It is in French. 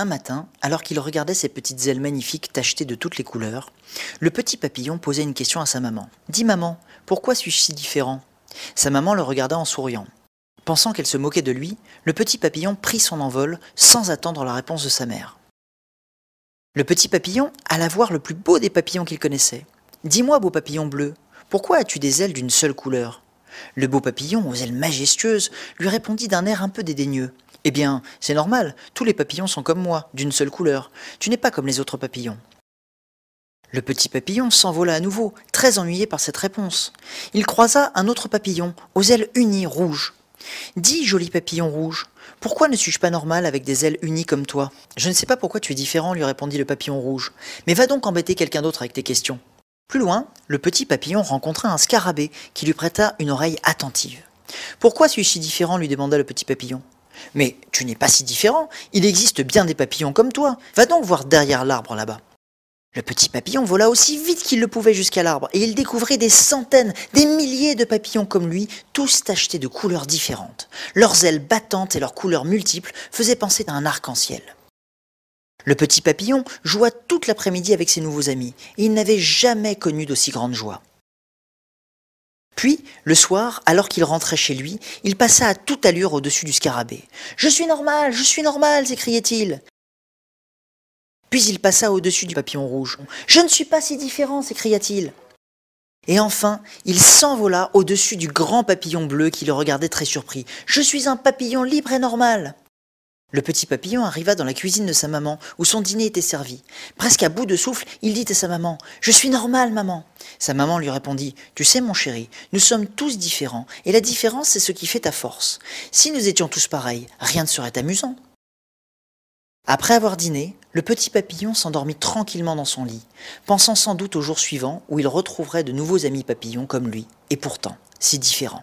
Un matin, alors qu'il regardait ses petites ailes magnifiques tachetées de toutes les couleurs, le petit papillon posait une question à sa maman. Dis maman, pourquoi suis-je si différent Sa maman le regarda en souriant. Pensant qu'elle se moquait de lui, le petit papillon prit son envol sans attendre la réponse de sa mère. Le petit papillon alla voir le plus beau des papillons qu'il connaissait. Dis-moi, beau papillon bleu, pourquoi as-tu des ailes d'une seule couleur Le beau papillon, aux ailes majestueuses, lui répondit d'un air un peu dédaigneux. Eh bien, c'est normal, tous les papillons sont comme moi, d'une seule couleur. Tu n'es pas comme les autres papillons. Le petit papillon s'envola à nouveau, très ennuyé par cette réponse. Il croisa un autre papillon, aux ailes unies rouges. Dis, joli papillon rouge, pourquoi ne suis-je pas normal avec des ailes unies comme toi Je ne sais pas pourquoi tu es différent, lui répondit le papillon rouge, mais va donc embêter quelqu'un d'autre avec tes questions. Plus loin, le petit papillon rencontra un scarabée qui lui prêta une oreille attentive. Pourquoi suis-je si différent lui demanda le petit papillon. Mais tu n'es pas si différent, il existe bien des papillons comme toi. Va donc voir derrière l'arbre là-bas. Le petit papillon vola aussi vite qu'il le pouvait jusqu'à l'arbre, et il découvrait des centaines, des milliers de papillons comme lui, tous tachetés de couleurs différentes. Leurs ailes battantes et leurs couleurs multiples faisaient penser à un arc-en-ciel. Le petit papillon joua toute l'après-midi avec ses nouveaux amis, et il n'avait jamais connu d'aussi grande joie. Puis, le soir, alors qu'il rentrait chez lui, il passa à toute allure au-dessus du scarabée. Je suis normal, je suis normal s'écriait-il. Puis il passa au-dessus du papillon rouge. Je ne suis pas si différent s'écria-t-il. Et enfin, il s'envola au-dessus du grand papillon bleu qui le regardait très surpris. Je suis un papillon libre et normal. Le petit papillon arriva dans la cuisine de sa maman, où son dîner était servi. Presque à bout de souffle, il dit à sa maman Je suis normal, maman. Sa maman lui répondit Tu sais, mon chéri, nous sommes tous différents, et la différence, c'est ce qui fait ta force. Si nous étions tous pareils, rien ne serait amusant. Après avoir dîné, le petit papillon s'endormit tranquillement dans son lit, pensant sans doute au jour suivant où il retrouverait de nouveaux amis papillons comme lui, et pourtant si différents.